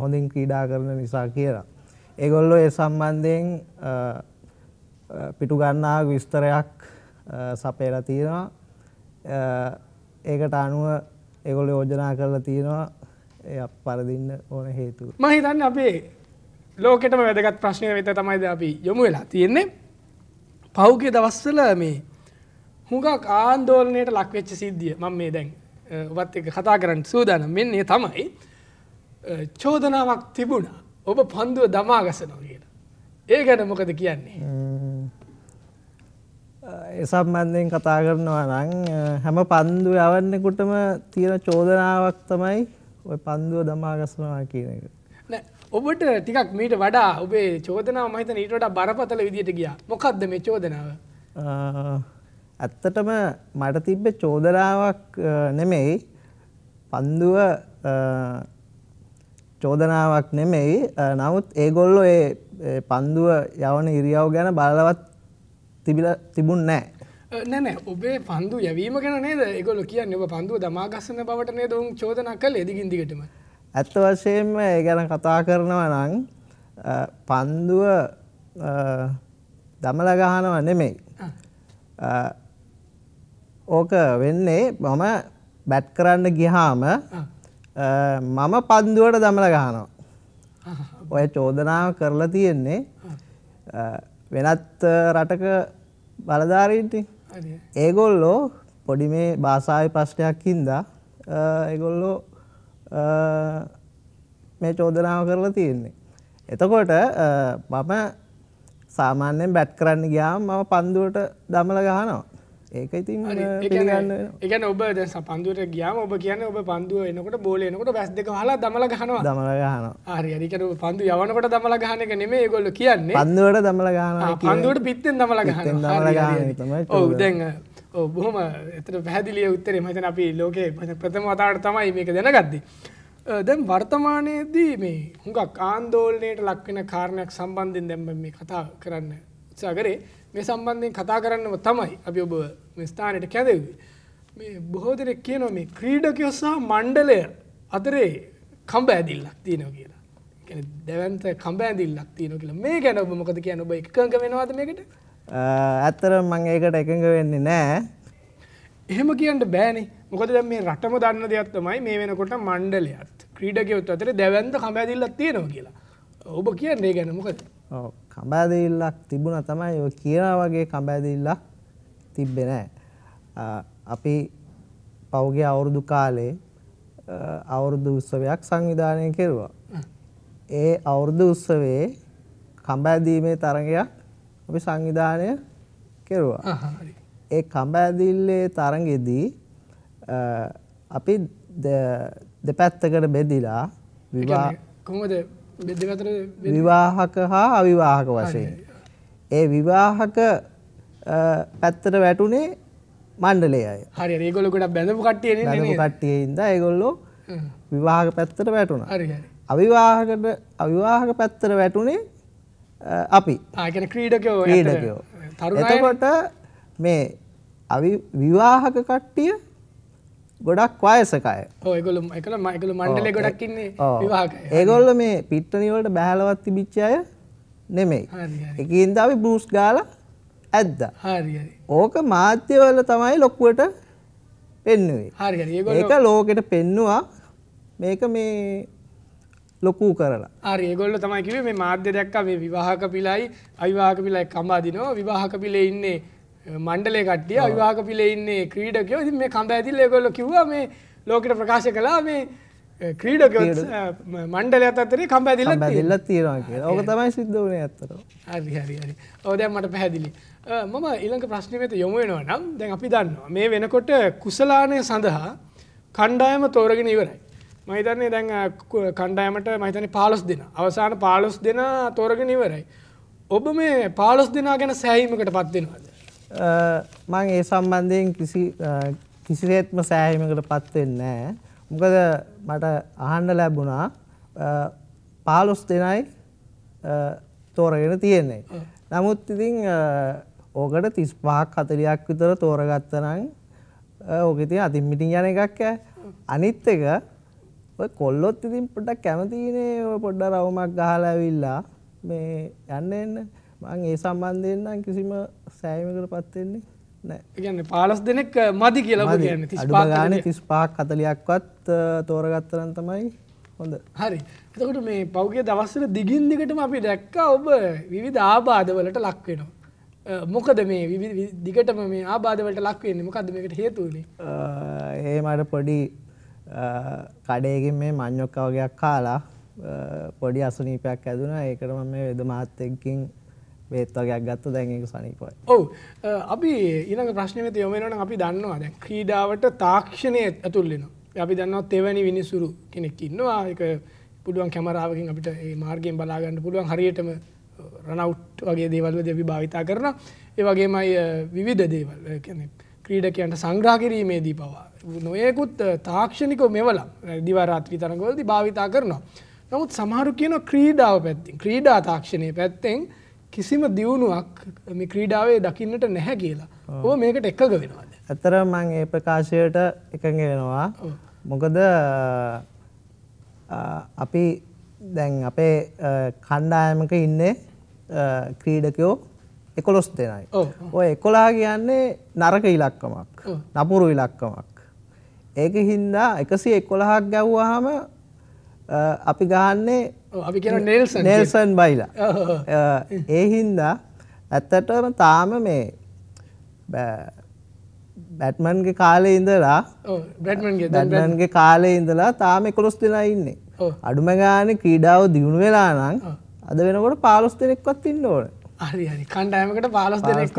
හොඳින් ක්‍රීඩා කරන නිසා කියලා. ඒගොල්ලෝ ඒ සම්බන්ධයෙන් පිටු ගන්නා විස්තරයක් සපයලා තියෙනවා. ඒකට අනුව ඒගොල්ලෝ යෝජනා කරලා තියෙනවා ඒ පරදින්න ඕන හේතුව. මම හිතන්නේ අපේ ලෝකෙටම වැදගත් ප්‍රශ්නය වෙත තමයි අපි යොමු වෙලා තියෙන්නේ. පහුගිය දවස්වල මේ හුඟක් ආන්දෝලනයට ලක්වෙච්ච සිද්ධිය මං මේ දැන් ඔබත් එක කතා කරන්න සූදානම් මෙන්නේ තමයි චෝදනාවක් තිබුණා ඔබ පන්දුව දමා ගසනෝ කියලා. ඒ ගැන මොකද කියන්නේ. එසම්බන්ධයෙන් කතා කරනවා නං හැම පන්දු යවන්නකුටම තියෙන චෝදනාවක් තමයි ඔය පන්දුව දමා ගසනවා කියන එක. ඔබට ටිකක් මීට වඩා ඔබේ චෝදනාව මහිත ඊට වඩා බරපතල විදියට ගියා මොකක්ද මේ චෝදනාව ඇත්තටම මට තිබ්බ චෝදනාවක් නෙමෙයි පන්දුව චෝදනාවක් නෙමෙයි නමුත් ඒගොල්ලෝ ඒ පන්දුව යවන ඉරියව් ගැන බලවත් තිබිල තිබුන් නෑ නැන ඔබේ පන්දු යවීම ගැන නේද ඒගොල්ල කියන්න ඔබ පන්දුව දමාගස්සන බවට නේද උන් චෝදනා කළ එදිගින් දිගටම ඇත්ත වශයෙන්ම ඒ ගැන කතා කරනවා නම් පන්දුව දමල ගහනවා නෙමෙයි ඕක වෙන්නේ මම බැට් කරන්න ගිහාම මම පන්දුවට දමල ගහනවා. ඔය චෝදනාව කරලා තියෙන්නේ වෙනත් රටක බලධාරීන්ට ඒගොල්ලෝ පොඩි මේ භාසාාව ප්‍රශ්නයක් හින්දා ඒගොල්ලෝ මේ චෝදනාව කරලා තියෙන්නේ. එතකොට මම සාමාන්‍යයෙන් බැට් කරන්න ගියාම මම පන්දුවට දමල ගහනවා. ඒක ඉතින් පිළිගන්න එකන ඔබ ද සපන්දුවට ගියාම ඔබ කියන ඔබ පන්දුව එනකොට බෝලයනකොට බැස් දෙක හලා දමල ගහනවා දමල ගහන ආරිකර පන්දු යවනකොට දමල ගහන එක නෙමේ ගොල්ල කියන්නේ පන්දුවට දමල ගහන පන්දුවට පිත්තෙන් දමල ගහන දැන් බොහොම එතට පැදිලිය උත්තරේ මතන අපි ලෝකේ ප්‍රථම වතාට තමයි මේක දැනගත්දී. දැම් වර්තමානයේදී මේ හුඟක් ආන්දෝලනයට ලක්වෙන කාරණයක් සම්බන්ධින් දැම්ම මේ කතා කරන්න උත්සා කරේ මේ සම්බන්ධයෙන් කතා කරන්නම තමයි අපි ඔබ මේ ස්ථානයට කැදෙව්වේ. මේ බොහෝ දෙනෙක් කියනවා මේ ක්‍රීඩකයෝ සහ මණ්ඩලය අතරේ කම්බ ඇදිල්ලක් තියෙනවා කියලා. දැවන්ත කම්බෑදිල්ලක් තියෙන කියලා මේ ගැන ඔබ මොකද කියන ඔබ එකඟ වෙනවාද මේකට ඇත්තර මං ඒකට එකඟ වෙන්නේ නෑ එහෙම කියන්න බෑනි මොකද දැන් මේ රටම දන්න දෙයක් තමයි මේ වෙනකොට මණ්ඩලයත් ක්‍රීඩකයොත් අතර දැවන්ත කම්බෑදිල්ලක් තියෙනවා කියලා ඔබ කියන්නේ ගැන මොකද ඔව් කඹෑදීල්ලක් තිබුණ තමයි ඔය කියන වගේ කඹෑදීල්ලක් තිබ්බේ නැහැ. අපි පෞගේ අවුරුදු කාලේ අවුරුදු උත්සවයක් සංවිධානය කෙරුවා. ඒ අවුරුදු උත්සවයේ කඹෑදීමේ තරගයක් අපි සංවිධානය කෙරුවා. ඒ කඹෑදිල්ලේ තරගෙදී අපි දෙපැත්තකට බෙදිලා විවා කොහොමද විවාහක හා අවිවාහක වශයෙන්. ඒ විවාහක පැත්තට වැටුනේ මණ්ඩලය අය හරි ඒගොල්ල ගොඩ බැඳපු කට්ටිය බැඳපු කට්ටිය ඉඳලා ඒගොල්ලෝ විවාහක පැත්තට වැටුණා. හරි හරි. අවිවාහකට අවිවාහක පැත්තට වැටුනේ අපි. ආ කියන්නේ ක්‍රීඩකයෝ ක්‍රීඩකයෝ. එතකොට මේ අවිවාහක කට්ටිය ගොඩක් වයසකය ඒගොල මයිකල මණ්ඩල ගොඩක්න්නේ ඒගොල්ල මේ පිට්ටනිවලට බැහලවත්ති බිච්චාය නෙමෙයි එකන්දාව බ්‍රෘස් ගාල ඇද්ද ඕක මාධ්‍යවල තමයි ලොක්කුවට පෙන්නුවේ ඒක ලෝකෙට පෙන්නවා මේක මේ ලොකූ කරලා ඒගොල්ල තමයිකිවේ මේ මාධ්‍ය දැක්ක මේ විවාහක පිලයි අයිවාහක පිලයි කම්බාදිනවා විවාහක පිලේ ඉන්නේ මණ්ඩලේ කට්ටිය අවිවාහක පිලේ ඉන්නේ ක්‍රීඩකයෝ ඉතින් මේ කඳ ඇතිල්ල ඒගොල්ලෝ කිව්වා මේ ලෝකෙට ප්‍රකාශ කළා මේ ක්‍රීඩක මණ්ඩලයත් අතරේ කම්බ ඇදිල්ලක් ඇදිල්ලක් තියෙනවා කියලා. ඕක තමයි සිද්ධ වුණේ ඇත්තටම. හරි හරි හරි. ඔව් දැන් මට පැහැදිලි. මම ඊළඟ ප්‍රශ්නේ වෙත යොමු වෙනවා නම් දැන් අපි දන්නවා මේ වෙනකොට කුසලානය සඳහා කණ්ඩායම තෝරගෙන ඉවරයි. මම හිතන්නේ දැන් කණ්ඩායමට මම හිතන්නේ 15 දෙනා. අවසාන 15 දෙනා තෝරගෙන ඉවරයි. ඔබ මේ 15 දෙනා ගැන සෑහීමකට පත් වෙනවද? මං ඒ සම්බන්ධයෙන් කිසි කිසිසේත්ම සෑහීමකට පත්වෙන්නේ නැහැ. මොකද මට අහන්න ලැබුණා 15 දෙනයි තෝරගෙන තියෙන්නේ. නමුත් ඉතින් ඕකට 35ක් 40ක් විතර තෝරගත්තනම් ඕක ඉතින් අතින් මිටින් යන එකක් ඈ. අනිත් එක ඔය කොල්ලොත් ඉතින් පොඩ්ඩක් කැමතිනේ ඔය පොඩ්ඩක් රවුමක් ගහලා ඇවිල්ලා මේ යන්න එන්න. මං ඒ සම්බන්ධයෙන් නම් කිසිම සෑයමකට පත් වෙන්නේ නැහැ. කියන්නේ 15 දෙනෙක් මදි කියලා ඔබ කියන්නේ 35 ගානේ 35ක් 40ක්වත් තෝරගත්තා නම් තමයි හොඳ. හරි. එතකොට මේ පෞගේ දවස්වල දිගින් දිගටම අපි දැක්කා ඔබ විවිධ ආබාධවලට ලක් වෙනවා. මොකද මේ දිගටම මේ ආබාධවලට ලක් වෙන්නේ මොකද්ද මේකට හේතුව උනේ? ඒ මට පොඩි කඩේකින් මේ මඤ්ඤොක්ක වගේක් කාලා පොඩි අසනීපයක් ඇදුණා. ඒකට මම මේ වෙද මාත් එක්කින් බේත්වගේයක් ගත්ත දැන්ක සනිපයි ඔව අපි ඉනක ප්‍රශ්නත යොමෙනන අපි දන්නවා දැ ක්‍රීඩාවට තාක්ෂණය ඇතුල්ලෙන අපි දන්නවා තෙවැනි විනිසුරු කෙනෙක් ඉන්නවා එක පුළුවන් කැමරාවකින් අපිට මාර්ගයෙන් බලාගන්න පුළුවන් හරියටම රනවට් වගේ දේවල්ව දෙවි භාවිතා කරන ඒ වගේමයි විවිධ දේවල් කෙනෙක් ක්‍රීඩකයන්ට සංග්‍රා කිරීමේදී පවා. නොයකුත් තාක්ෂණික මෙවල දිවරාත්‍රී තරඟවලදි භාවිතා කරනවා. නමුත් සමහරු කියන ක්‍රීඩාව පැත්තින් ක්‍රීඩා තාක්ෂණය පැත්තෙන් කිසිම දියුණුවක් මේ ක්‍රීඩාවේ දකින්නට නැහැ කියලා ඕ මේකට එකග වෙනවාද. ඇතර මං ඒ ප්‍රකාශයට එකගෙනවා මොකද අපි දැන් අපේ කණ්ඩායමක ඉන්නේ ක්‍රීඩකයෝ එකොලොස් දෙනයි. ඔය එකොලා කියන්නේ නරක ඉලක්කමක් නපුරු ඉලක්කමක්. ඒක හින්දා එකසි එකොළහක් ගැව්වාහම අපි ගහන්නේ අපි කියන නෙල්සන් නෙල්සන් බයිලා [laughs] ඒ හින්දා ඇත්තටම තාම මේ බැට්මන්ගේ කාලේ ඉඳලා බැට්මන්ගේ කාලේ ඉඳලා තාම එකොළොස් දෙනා ඉන්නේ අඩුම ගාන ක්‍රීඩාව දියුණු වෙලා නම් අද වෙනකොට පාලොස් දෙනෙක්වත් ඉන්න ඕන හරි හරි කණ්ඩායමකට පාලොස් දෙනෙක්වත්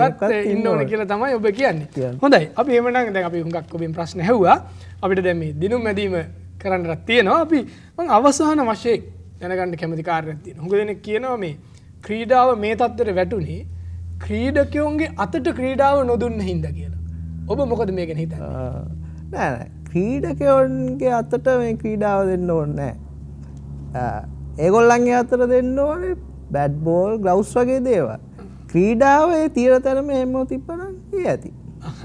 ඉන්න ඕන කියලා තමයි ඔබ කියන්නේ හොඳයි අපි එහෙමනම් දැන් අපි හුඟක් ඔබෙන් ප්‍රශ්න ඇහුවා අපිට දැන් මේ දිනුම් මැදීම කරන්නට තියෙනවා අපි අවසාන වශයෙන් දැනගන්න කැමති කාරයක්ති හොඟ දෙන කියනවා මේ ක්‍රීඩාව මේ තත්වර වැටුණේ ක්‍රීඩකයෝන්ගේ අතට ක්‍රීඩාව නොදුන්න හින්ද කියලා ඔබ මොකද මේ ගැන හිත නෑ ක්‍රීඩකයෝන්ගේ අතට මේ ක්‍රීඩාව දෙන්න ඕන්නෑ ඒගොල්ලන්ගේ අතර දෙන්න ඕනේ බැඩ්බෝල් ග්‍රවස් වගේ දේව ක්‍රීඩාවේ තීර තැනම එම තිබ්බන ඒ ඇති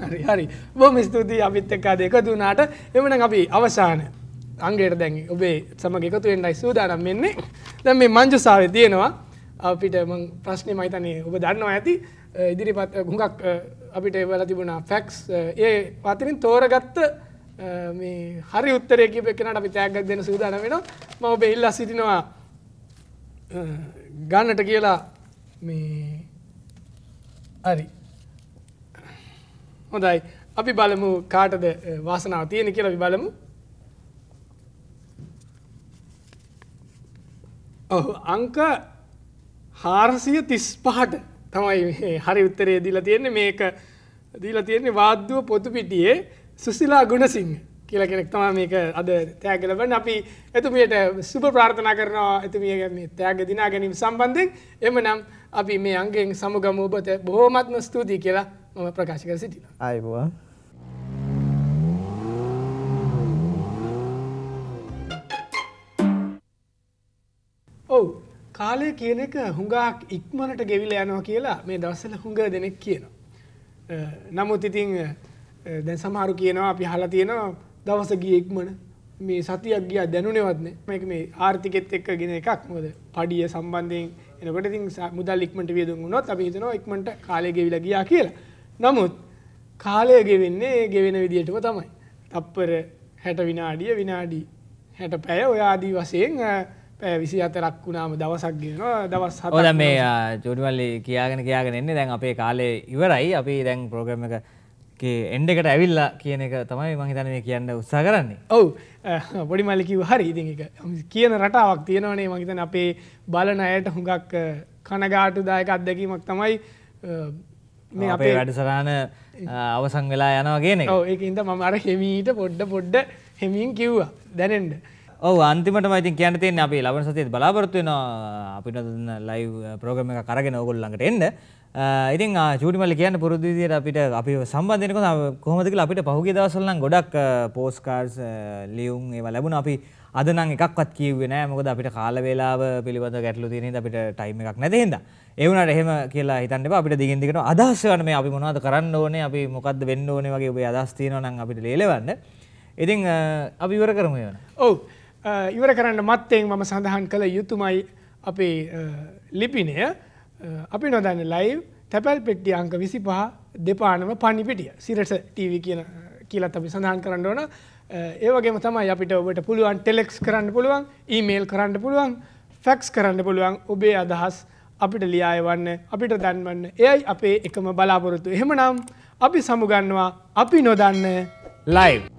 හරි හරි බොම ස්තුතියි අපිත් එක්කාද එකතුනාට එමන අපි අවසානය අංගේට දැන් ඔබේ සමග එකතු වෙන්නයි සූදානම් වෙන්නේ දැන් මේ මංජුසාවේ තියෙනවා අපිට මං ප්‍රශ්නේ මම හිතන්නේ ඔබ දන්නවා ඇති ඉදිරිපත් හුඟක් අපිට වෙලා තිබුණා ෆැක්ස් ඒ අතරින් තෝරගත්ත මේ හරි උත්තරය කියපු එකනට අපි තෑග්ගක් දෙන්න සූදානම් වෙනවා මම ඔබ ඉල්ලා සිටිනවා ගන්නට කියලා මේ හරි හොඳයි අපි බලමු කාටද වාසනාව තියෙන කියලා අපි බලමු ඔහු අංක හාරසිය තිස් පහට තමයි හරි උත්තරේ දීලා තියෙන්නේ මේක දීලා තියෙන්නේ වාද්‍යුව පොතු පිටියේ සුසිලා ගුණසිංහ කියලා කෙනෙක් තමා මේක අද තෑගලබන්න අපි එතුමියට සුප ප්‍රාර්ථනා කරනවා එතුමිය මේ තෑග දිනා ගැනීම සම්බන්ධයෙන් එම නම් අපි මේ අන්ගෙන් සමුගම ඔබත බොහෝමත්ම ස්තුතියි කියලා මම ප්‍රකාශ කර සිටිනවා. අයිබෝවා. කාලය කියන එක හුඟක් ඉක්මනට ගෙවිල යනවා කියලා මේ දවස්සල හුඟ දෙනෙක් කියනවා. නමුත් ඉතිං දැන් සමහරු කියනවා අපි හලා තියෙනවා දවස ගිය ඉක්මන මේ සතියක් ගියා දැනුනෙවත්නේ මේක මේ ආර්ථිකෙත් එක්ක ගෙන එකක් මොකද පඩිය සම්බන්ධයෙන් එනකොට ඉතින් මුදල් ඉක්මනට වියදුම් වුණොත් අපි හිතනවා ඉක්මනට කාලය ගෙවිලා ගියා කියලා. නමුත් කාලය ගෙවෙන්නේ ගෙවෙන විදියටම තමයි. තප්පර 60 විනාඩිය විනාඩි 60 පැය ඔය ආදී වශයෙන් විසි අතරක් වුණාම දවසක් ගෙනවා දවස් හොද මේ චඩිවල්ලි කියාගෙන කියාගෙන එන්නේ දැන් අපේ කාලේ ඉවරයි අපි දැන් ප්‍රෝග්‍රම එක එන්ඩකට ඇවිල්ල කියන එක තමයි මහිතන මේ කියන්න උත්සා කරන්නේ ඔවු පොඩි මල්ලිකිව හරි ඉදි එක කියන රටාවක් තියෙනවනේ මහිතන අපේ බලන අයට හුඟක් කනගාටු දායක අත්දැකීමක් තමයි මේ අපේ වැඩසරාන අවසං වෙලා යනවාගෙන ඒ ඉද මම අර හෙමීට පොඩ්ඩ පොඩ්ඩ හෙමින් කිව්වා දැනෙන්ට ඔව අන්තිමටම ඉතින් කියන්න තියෙන්නේ අපි ලබන සතියේ බලාපොරොත්තු වෙනවා අපිට දෙන ලයිව් ප්‍රෝග්‍රෑම් එකක් අරගෙන ඕගොල්ලන්ට එන්න. Uh, ඉතින් uh, චූටි මල්ලි කියන්න පුරුදු විදියට අපිට අපි සම්බන්ධ වෙනකොට uh, කොහොමද කියලා අපිට පහුගිය දවස්වල නම් ගොඩක් පෝස්ට් කාඩ්ස් ලියුම් ඒවා ලැබුණා. අපි අද නම් එකක්වත් කිව්වේ නෑ මොකද අපිට කාල වේලාව පිළිබඳ ගැටලු තියෙන හින්දා අපිට ටයිම් එකක් නැති හින්දා. ඒ වුණාට එහෙම කියලා හිතන්න එපා අපිට දිගින් දිගටම අදහස් ගන්න මේ අපි මොනවද කරන්න ඕනේ අපි මොකද්ද වෙන්න ඕනේ වගේ ඔබේ අදහස් තියෙනවා නම් අපිට ලියලවන්න. ඉතින් අපි ඉවර කරමු ඒවන. ඔව්. ඉවර කරන්න මත්තයෙන් මම සඳහන් කළ යුතුමයි අපේ ලිපිනය අපි නොදන්න ලයිව් තැපැල් පෙට්ටි අංක විසි පහ දෙපානම පණිපිටිය සිරට ටීවි කියන කියලත් අපි සඳහන් කරන්න ඕන ඒවගේම තමයි අපිට ඔබට පුළුවන් ටෙලෙක්ස් කරන්න පුළුවන් ඊමේල් කරන්න පුළුවන් ෆැක්ස් කරන්න පුළුවන් ඔබේ අදහස් අපිට ලියායවන්න අපිට දැන්වන්න එයයි අපේ එකම බලාපොරොතු එහෙමනම් අපි සමුගන්නවා අපි නොදන්න ලයිව්.